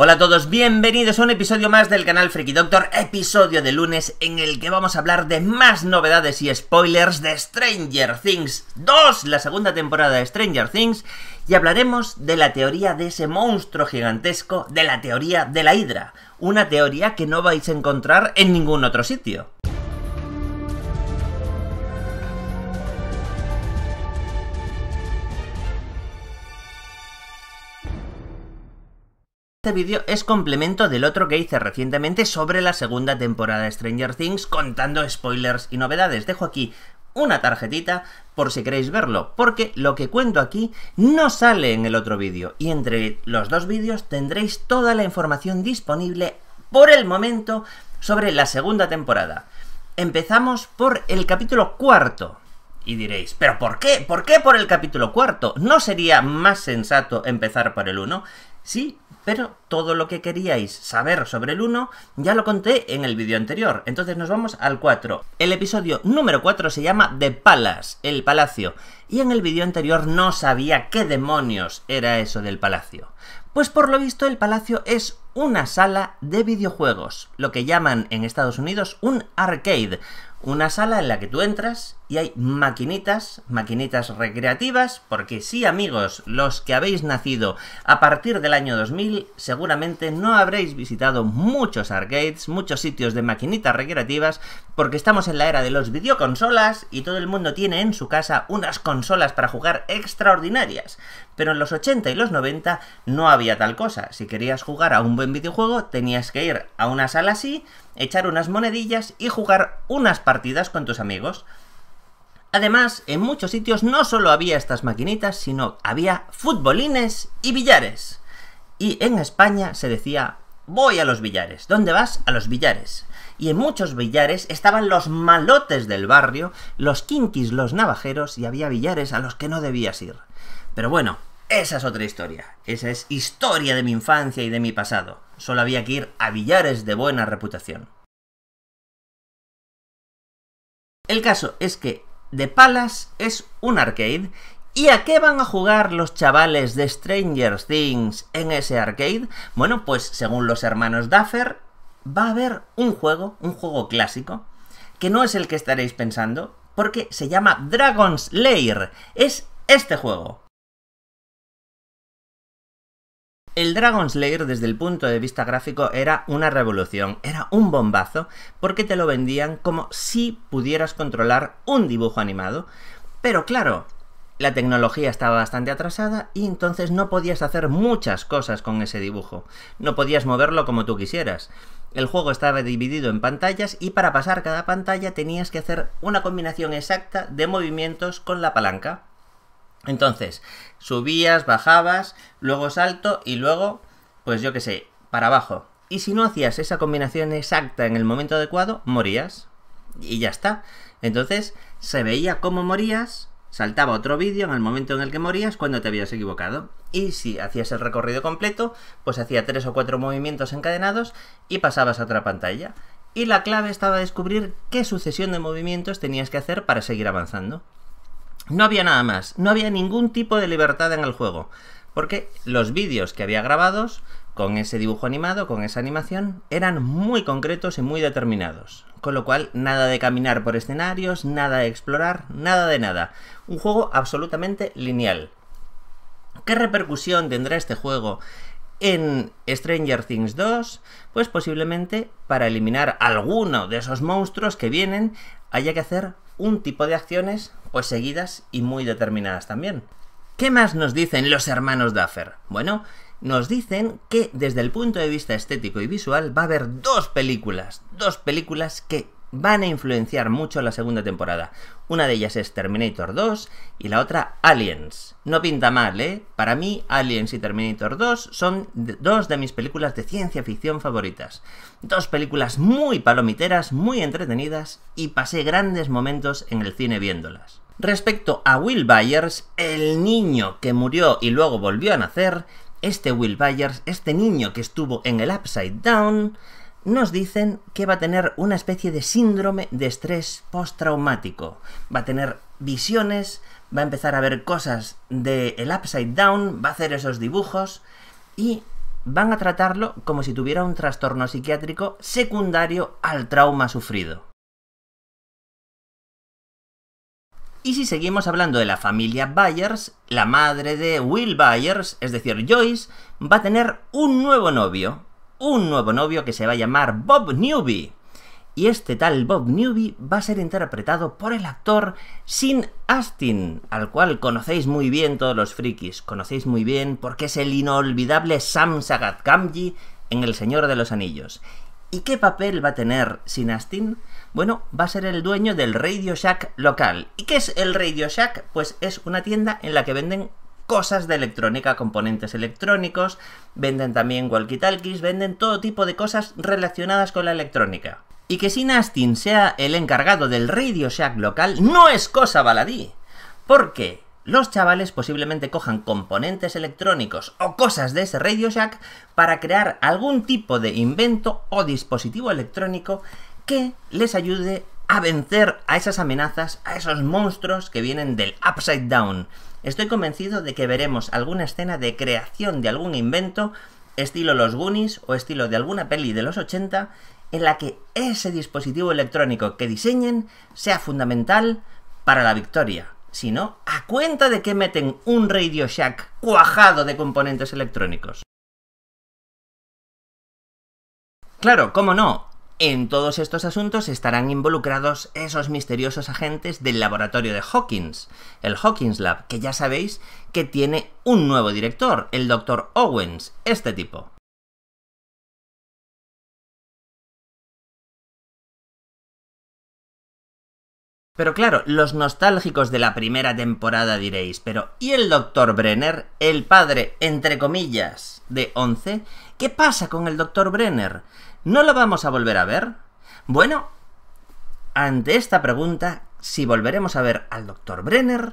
Hola a todos, bienvenidos a un episodio más del canal Freaky Doctor, episodio de lunes en el que vamos a hablar de más novedades y spoilers de Stranger Things 2, la segunda temporada de Stranger Things, y hablaremos de la teoría de ese monstruo gigantesco, de la teoría de la hidra, una teoría que no vais a encontrar en ningún otro sitio. este vídeo es complemento del otro que hice recientemente sobre la segunda temporada de Stranger Things contando spoilers y novedades. Dejo aquí una tarjetita por si queréis verlo, porque lo que cuento aquí no sale en el otro vídeo y entre los dos vídeos tendréis toda la información disponible por el momento sobre la segunda temporada. Empezamos por el capítulo cuarto, y diréis, ¿pero por qué? ¿Por qué por el capítulo cuarto? ¿No sería más sensato empezar por el uno, Sí, pero todo lo que queríais saber sobre el 1 ya lo conté en el vídeo anterior. Entonces nos vamos al 4. El episodio número 4 se llama The Palace, el palacio. Y en el vídeo anterior no sabía qué demonios era eso del palacio. Pues por lo visto el palacio es una sala de videojuegos, lo que llaman en Estados Unidos un arcade, una sala en la que tú entras y hay maquinitas, maquinitas recreativas, porque sí amigos, los que habéis nacido a partir del año 2000 seguramente no habréis visitado muchos arcades, muchos sitios de maquinitas recreativas, porque estamos en la era de los videoconsolas y todo el mundo tiene en su casa unas consolas para jugar extraordinarias. Pero en los 80 y los 90 no había tal cosa, si querías jugar a un buen videojuego tenías que ir a una sala así, echar unas monedillas y jugar unas partidas con tus amigos. Además, en muchos sitios no solo había estas maquinitas, sino había futbolines y billares. Y en España se decía, voy a los billares. ¿Dónde vas? A los billares. Y en muchos billares estaban los malotes del barrio, los quinkis, los navajeros, y había billares a los que no debías ir. Pero bueno, esa es otra historia. Esa es historia de mi infancia y de mi pasado. Solo había que ir a billares de buena reputación. El caso es que The Palace es un arcade. ¿Y a qué van a jugar los chavales de Stranger Things en ese arcade? Bueno, pues según los hermanos Duffer, va a haber un juego, un juego clásico, que no es el que estaréis pensando, porque se llama Dragon's Lair. Es este juego. El Dragon Slayer desde el punto de vista gráfico era una revolución, era un bombazo, porque te lo vendían como si pudieras controlar un dibujo animado. Pero claro, la tecnología estaba bastante atrasada y entonces no podías hacer muchas cosas con ese dibujo. No podías moverlo como tú quisieras. El juego estaba dividido en pantallas y para pasar cada pantalla tenías que hacer una combinación exacta de movimientos con la palanca. Entonces, subías, bajabas, luego salto y luego, pues yo qué sé, para abajo. Y si no hacías esa combinación exacta en el momento adecuado, morías. Y ya está. Entonces, se veía cómo morías, saltaba otro vídeo en el momento en el que morías cuando te habías equivocado. Y si hacías el recorrido completo, pues hacía tres o cuatro movimientos encadenados y pasabas a otra pantalla. Y la clave estaba descubrir qué sucesión de movimientos tenías que hacer para seguir avanzando. No había nada más, no había ningún tipo de libertad en el juego, porque los vídeos que había grabados con ese dibujo animado, con esa animación, eran muy concretos y muy determinados. Con lo cual, nada de caminar por escenarios, nada de explorar, nada de nada. Un juego absolutamente lineal. ¿Qué repercusión tendrá este juego en Stranger Things 2? Pues posiblemente para eliminar alguno de esos monstruos que vienen haya que hacer un tipo de acciones, pues seguidas y muy determinadas también. ¿Qué más nos dicen los hermanos Duffer? Bueno, nos dicen que desde el punto de vista estético y visual va a haber dos películas, dos películas que van a influenciar mucho la segunda temporada. Una de ellas es Terminator 2 y la otra Aliens. No pinta mal, ¿eh? Para mí Aliens y Terminator 2 son dos de mis películas de ciencia ficción favoritas. Dos películas muy palomiteras, muy entretenidas y pasé grandes momentos en el cine viéndolas. Respecto a Will Byers, el niño que murió y luego volvió a nacer, este Will Byers, este niño que estuvo en el Upside Down, nos dicen que va a tener una especie de síndrome de estrés postraumático. Va a tener visiones, va a empezar a ver cosas del upside down, va a hacer esos dibujos y van a tratarlo como si tuviera un trastorno psiquiátrico secundario al trauma sufrido. Y si seguimos hablando de la familia Byers, la madre de Will Byers, es decir, Joyce, va a tener un nuevo novio, un nuevo novio que se va a llamar Bob Newby. Y este tal Bob Newby va a ser interpretado por el actor Sin Astin, al cual conocéis muy bien todos los frikis, conocéis muy bien porque es el inolvidable Sam Sagat en El Señor de los Anillos. ¿Y qué papel va a tener Sin Astin? Bueno, va a ser el dueño del Radio Shack local. ¿Y qué es el Radio Shack? Pues es una tienda en la que venden cosas de electrónica, componentes electrónicos, venden también walkie-talkies, venden todo tipo de cosas relacionadas con la electrónica. Y que si Nastin sea el encargado del Radio Shack local no es cosa baladí. Porque los chavales posiblemente cojan componentes electrónicos o cosas de ese Radio Shack para crear algún tipo de invento o dispositivo electrónico que les ayude a vencer a esas amenazas, a esos monstruos que vienen del Upside Down. Estoy convencido de que veremos alguna escena de creación de algún invento, estilo los Goonies o estilo de alguna peli de los 80, en la que ese dispositivo electrónico que diseñen sea fundamental para la victoria. Si no, a cuenta de que meten un Radio Shack cuajado de componentes electrónicos. Claro, cómo no, en todos estos asuntos estarán involucrados esos misteriosos agentes del laboratorio de Hawkins, el Hawkins Lab, que ya sabéis que tiene un nuevo director, el Dr. Owens, este tipo. Pero claro, los nostálgicos de la primera temporada diréis, pero ¿y el Dr. Brenner, el padre, entre comillas, de Once? ¿Qué pasa con el Dr. Brenner? ¿No lo vamos a volver a ver? Bueno, ante esta pregunta, si volveremos a ver al Dr. Brenner,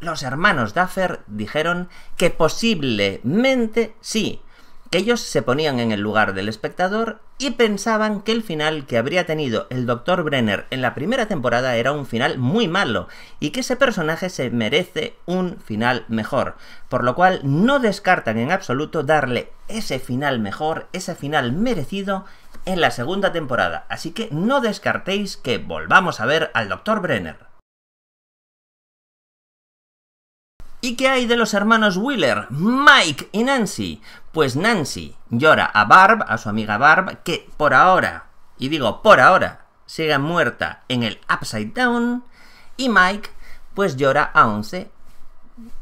los hermanos Duffer dijeron que posiblemente sí, que ellos se ponían en el lugar del espectador y pensaban que el final que habría tenido el Dr. Brenner en la primera temporada era un final muy malo y que ese personaje se merece un final mejor, por lo cual no descartan en absoluto darle ese final mejor, ese final merecido en la segunda temporada, así que no descartéis que volvamos a ver al Dr. Brenner. ¿Y qué hay de los hermanos Wheeler, Mike y Nancy? Pues Nancy llora a Barb, a su amiga Barb, que por ahora, y digo por ahora, sigue muerta en el Upside Down. Y Mike, pues llora a Once.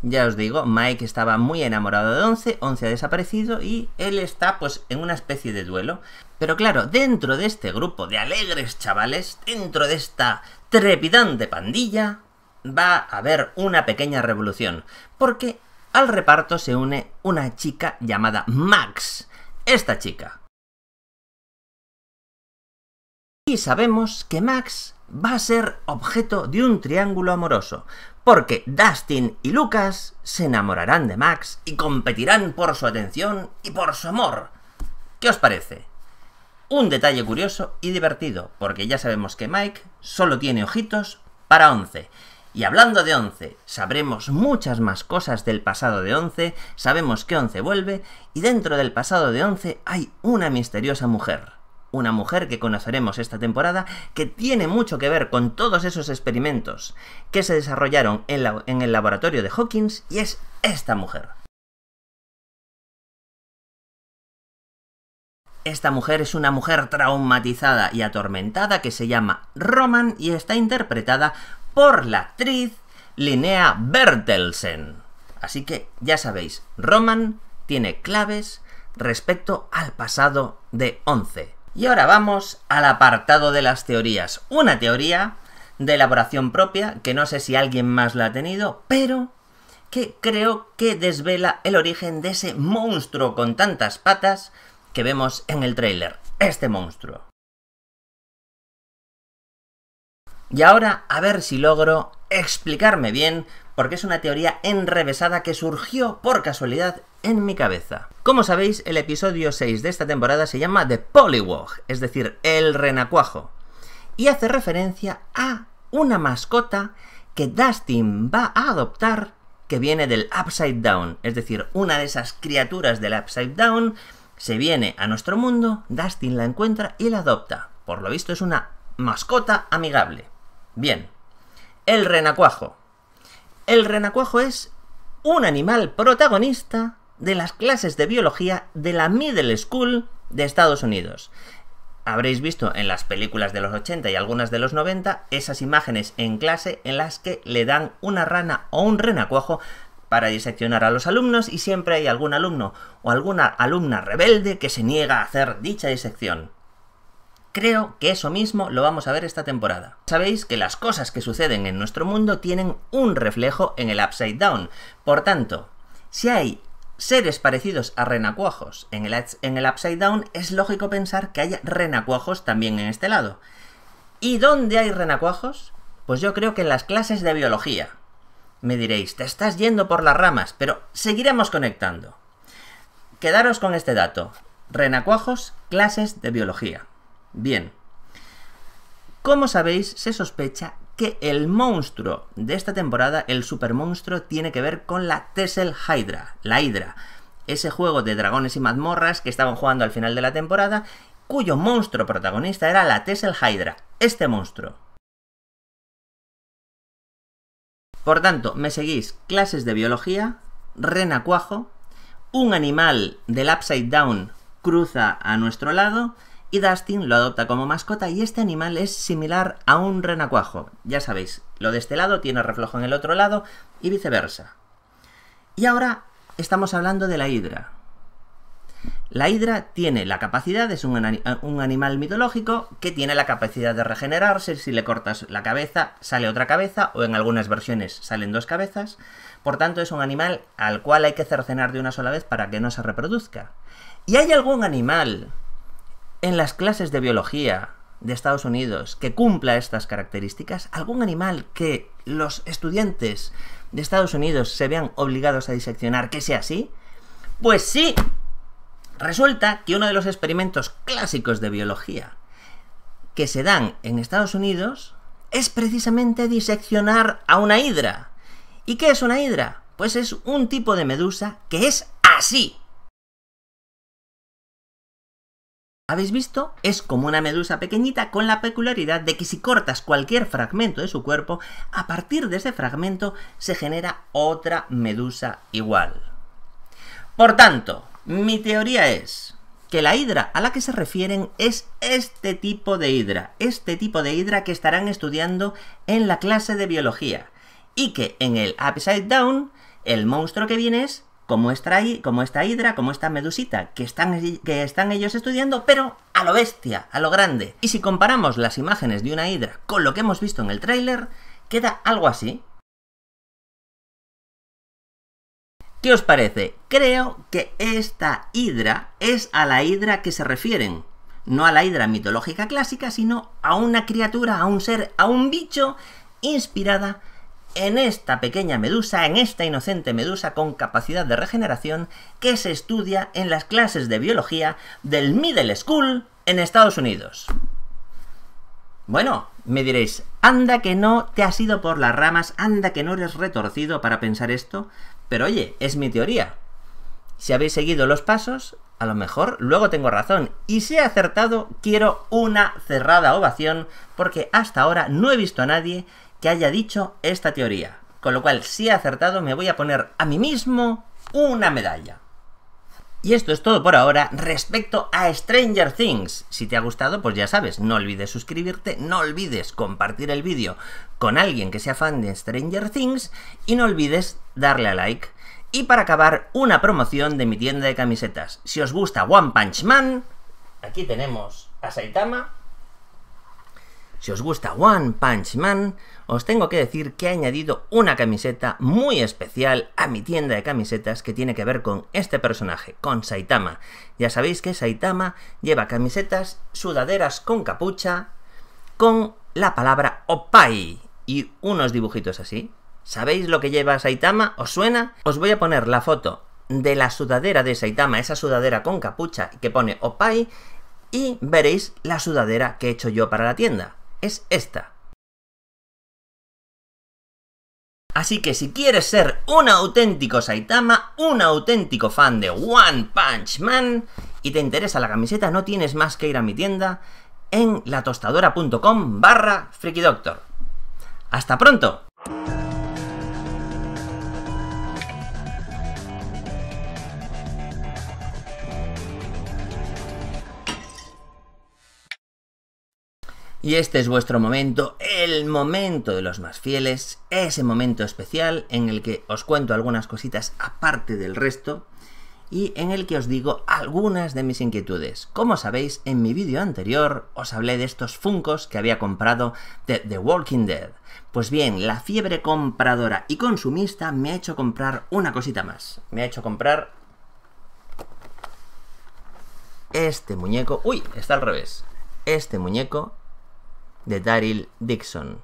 Ya os digo, Mike estaba muy enamorado de Once, Once ha desaparecido y él está pues en una especie de duelo. Pero claro, dentro de este grupo de alegres chavales, dentro de esta trepidante pandilla, va a haber una pequeña revolución, porque al reparto se une una chica llamada Max, esta chica. Y sabemos que Max va a ser objeto de un triángulo amoroso, porque Dustin y Lucas se enamorarán de Max y competirán por su atención y por su amor. ¿Qué os parece? Un detalle curioso y divertido, porque ya sabemos que Mike solo tiene ojitos para 11. Y hablando de Once, sabremos muchas más cosas del pasado de Once, sabemos que Once vuelve, y dentro del pasado de Once hay una misteriosa mujer. Una mujer que conoceremos esta temporada que tiene mucho que ver con todos esos experimentos que se desarrollaron en, en el laboratorio de Hawkins y es esta mujer. Esta mujer es una mujer traumatizada y atormentada que se llama Roman y está interpretada por la actriz Linnea Bertelsen. Así que ya sabéis, Roman tiene claves respecto al pasado de 11. Y ahora vamos al apartado de las teorías. Una teoría de elaboración propia, que no sé si alguien más la ha tenido, pero que creo que desvela el origen de ese monstruo con tantas patas que vemos en el tráiler. Este monstruo. Y ahora a ver si logro explicarme bien, porque es una teoría enrevesada que surgió por casualidad en mi cabeza. Como sabéis, el episodio 6 de esta temporada se llama The Poliwog, es decir, el renacuajo, y hace referencia a una mascota que Dustin va a adoptar que viene del Upside Down, es decir, una de esas criaturas del Upside Down se viene a nuestro mundo, Dustin la encuentra y la adopta. Por lo visto es una mascota amigable. Bien, el renacuajo. El renacuajo es un animal protagonista de las clases de biología de la Middle School de Estados Unidos. Habréis visto en las películas de los 80 y algunas de los 90 esas imágenes en clase en las que le dan una rana o un renacuajo para diseccionar a los alumnos y siempre hay algún alumno o alguna alumna rebelde que se niega a hacer dicha disección. Creo que eso mismo lo vamos a ver esta temporada. Sabéis que las cosas que suceden en nuestro mundo tienen un reflejo en el Upside Down. Por tanto, si hay seres parecidos a renacuajos en el, Upside Down, es lógico pensar que haya renacuajos también en este lado. ¿Y dónde hay renacuajos? Pues yo creo que en las clases de biología. Me diréis, te estás yendo por las ramas, pero seguiremos conectando. Quedaros con este dato. Renacuajos, clases de biología. Bien. Como sabéis, se sospecha que el monstruo de esta temporada, el super monstruo, tiene que ver con la Tessel Hydra, la Hydra, ese juego de dragones y mazmorras que estaban jugando al final de la temporada, cuyo monstruo protagonista era la Tessel Hydra, este monstruo. Por tanto, me seguís clases de biología, renacuajo, un animal del upside down cruza a nuestro lado, y Dustin lo adopta como mascota y este animal es similar a un renacuajo. Ya sabéis, lo de este lado tiene reflejo en el otro lado y viceversa. Y ahora estamos hablando de la hidra. La hidra tiene la capacidad, es un, un, animal mitológico que tiene la capacidad de regenerarse, si le cortas la cabeza sale otra cabeza o en algunas versiones salen dos cabezas, por tanto es un animal al cual hay que cercenar de una sola vez para que no se reproduzca. ¿Y hay algún animal en las clases de biología de Estados Unidos que cumpla estas características, algún animal que los estudiantes de Estados Unidos se vean obligados a diseccionar que sea así? Pues sí. Resulta que uno de los experimentos clásicos de biología que se dan en Estados Unidos es precisamente diseccionar a una hidra. ¿Y qué es una hidra? Pues es un tipo de medusa que es así. ¿Habéis visto? Es como una medusa pequeñita con la peculiaridad de que si cortas cualquier fragmento de su cuerpo, a partir de ese fragmento se genera otra medusa igual. Por tanto, mi teoría es que la hidra a la que se refieren es este tipo de hidra, este tipo de hidra que estarán estudiando en la clase de biología, y que en el Upside Down, el monstruo que viene es como esta, como hidra, como esta medusita, que están, que están ellos estudiando, pero a lo bestia, a lo grande. Y si comparamos las imágenes de una hidra con lo que hemos visto en el tráiler, queda algo así. ¿Qué os parece? Creo que esta hidra es a la hidra que se refieren. No a la hidra mitológica clásica, sino a una criatura, a un ser, a un bicho inspirada en esta pequeña medusa, en esta inocente medusa con capacidad de regeneración que se estudia en las clases de biología del Middle School en Estados Unidos. Bueno, me diréis, anda que no te has ido por las ramas, anda que no eres retorcido para pensar esto, pero oye, es mi teoría. Si habéis seguido los pasos, a lo mejor luego tengo razón. Y si he acertado, quiero una cerrada ovación, porque hasta ahora no he visto a nadie que haya dicho esta teoría. Con lo cual, si he acertado, me voy a poner a mí mismo una medalla. Y esto es todo por ahora respecto a Stranger Things. Si te ha gustado, pues ya sabes, no olvides suscribirte, no olvides compartir el vídeo con alguien que sea fan de Stranger Things y no olvides darle a like. Y para acabar, una promoción de mi tienda de camisetas. Si os gusta One Punch Man, aquí tenemos a Saitama si os gusta One Punch Man, os tengo que decir que he añadido una camiseta muy especial a mi tienda de camisetas que tiene que ver con este personaje, con Saitama. Ya sabéis que Saitama lleva camisetas, sudaderas con capucha, con la palabra Opai y unos dibujitos así. ¿Sabéis lo que lleva Saitama? ¿Os suena? Os voy a poner la foto de la sudadera de Saitama, esa sudadera con capucha que pone Opai, y veréis la sudadera que he hecho yo para la tienda esta. Así que si quieres ser un auténtico Saitama, un auténtico fan de One Punch Man y te interesa la camiseta, no tienes más que ir a mi tienda en latostadora.com barra Doctor. ¡Hasta pronto! Y este es vuestro momento, el momento de los más fieles, ese momento especial en el que os cuento algunas cositas aparte del resto y en el que os digo algunas de mis inquietudes. Como sabéis, en mi vídeo anterior os hablé de estos funcos que había comprado de The Walking Dead. Pues bien, la fiebre compradora y consumista me ha hecho comprar una cosita más. Me ha hecho comprar este muñeco. Uy, está al revés. Este muñeco de Daryl Dixon.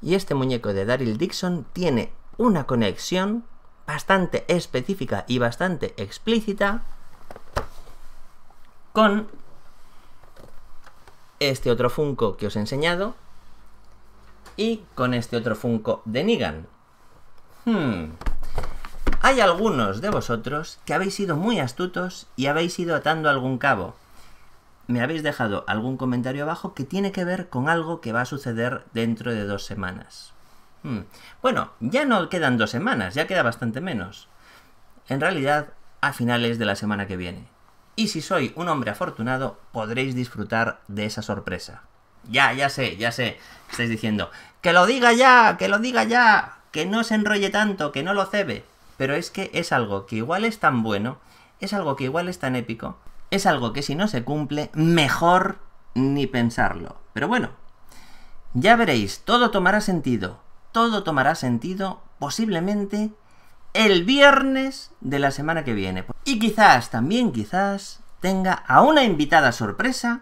Y este muñeco de Daryl Dixon tiene una conexión bastante específica y bastante explícita con este otro Funko que os he enseñado y con este otro Funko de Nigan. Hmm. Hay algunos de vosotros que habéis sido muy astutos y habéis ido atando algún cabo me habéis dejado algún comentario abajo que tiene que ver con algo que va a suceder dentro de dos semanas. Hmm. Bueno, ya no quedan dos semanas, ya queda bastante menos. En realidad, a finales de la semana que viene. Y si soy un hombre afortunado, podréis disfrutar de esa sorpresa. Ya, ya sé, ya sé, estáis diciendo, que lo diga ya, que lo diga ya, que no se enrolle tanto, que no lo cebe. Pero es que es algo que igual es tan bueno, es algo que igual es tan épico, es algo que si no se cumple, mejor ni pensarlo. Pero bueno, ya veréis, todo tomará sentido. Todo tomará sentido posiblemente el viernes de la semana que viene. Y quizás, también quizás, tenga a una invitada sorpresa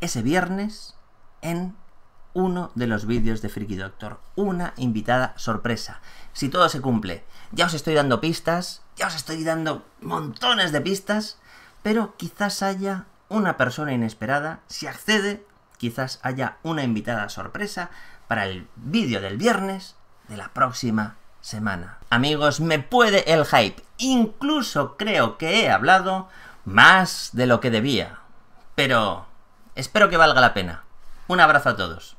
ese viernes en uno de los vídeos de Friki Doctor. Una invitada sorpresa. Si todo se cumple, ya os estoy dando pistas, ya os estoy dando montones de pistas, pero quizás haya una persona inesperada. Si accede, quizás haya una invitada sorpresa para el vídeo del viernes de la próxima semana. Amigos, me puede el hype. Incluso creo que he hablado más de lo que debía. Pero espero que valga la pena. Un abrazo a todos.